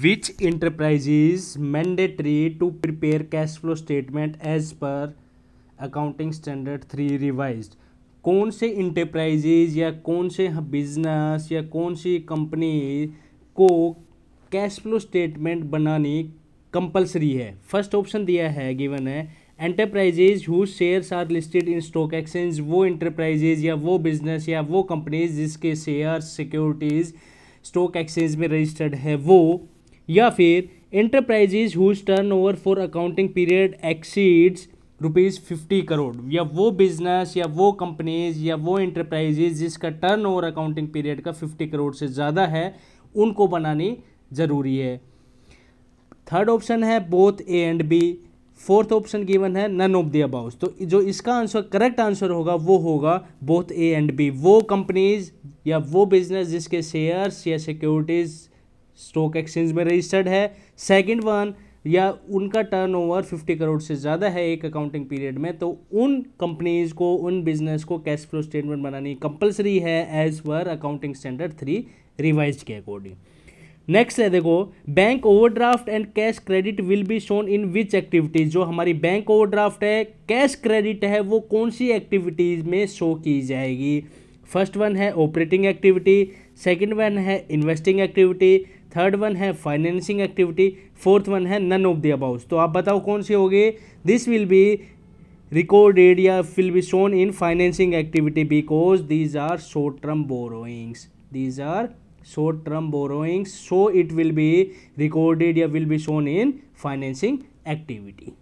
which enterprises mandatory to prepare cash flow statement as per accounting standard three revise कौन से enterprises या कौन से बिजनेस या कौन सी कंपनी को कैश फ्लो स्टेटमेंट बनानी कंपलसरी है फर्स्ट ऑप्शन दिया है गिवन है enterprises who shares are listed in stock exchange वो इंटरप्राइजेज या वो बिजनेस या वो कंपनीज जिसके शेयर सिक्योरिटीज़ स्टॉक एक्सचेंज में रजिस्टर्ड है वो या फिर enterprises whose turnover for accounting period exceeds rupees fifty crore या वो बिजनेस या वो कंपनीज या वो इंटरप्राइजेज जिसका टर्न ओवर अकाउंटिंग पीरियड का फिफ्टी करोड़ से ज़्यादा है उनको बनानी ज़रूरी है थर्ड ऑप्शन है both A and B fourth option given है नन ऑफ द अबाउस तो जो इसका आंसर करेक्ट आंसर होगा वो होगा बोथ ए एंड बी वो कंपनीज या वो बिजनेस जिसके शेयर्स या सिक्योरिटीज़ स्टॉक एक्सचेंज में रजिस्टर्ड है सेकंड वन या उनका टर्नओवर 50 करोड़ से ज़्यादा है एक अकाउंटिंग पीरियड में तो उन कंपनीज़ को उन बिजनेस को कैश फ्लो स्टेटमेंट बनानी कंपलसरी है as per accounting standard three revise के अकॉर्डिंग नेक्स्ट है देखो bank overdraft and cash credit will be shown in which activities जो हमारी बैंक ओवरड्राफ्ट है कैश क्रेडिट है वो कौन सी एक्टिविटीज़ में शो की जाएगी फर्स्ट वन है ऑपरेटिंग एक्टिविटी सेकंड वन है इन्वेस्टिंग एक्टिविटी थर्ड वन है फाइनेंसिंग एक्टिविटी फोर्थ वन है नन ऑफ द अबाउस तो आप बताओ कौन सी होगी दिस विल बी रिकॉर्डेड या will be shown in financing activity because these are short term borrowings these are short term borrowings so it will be recorded या will be shown in financing activity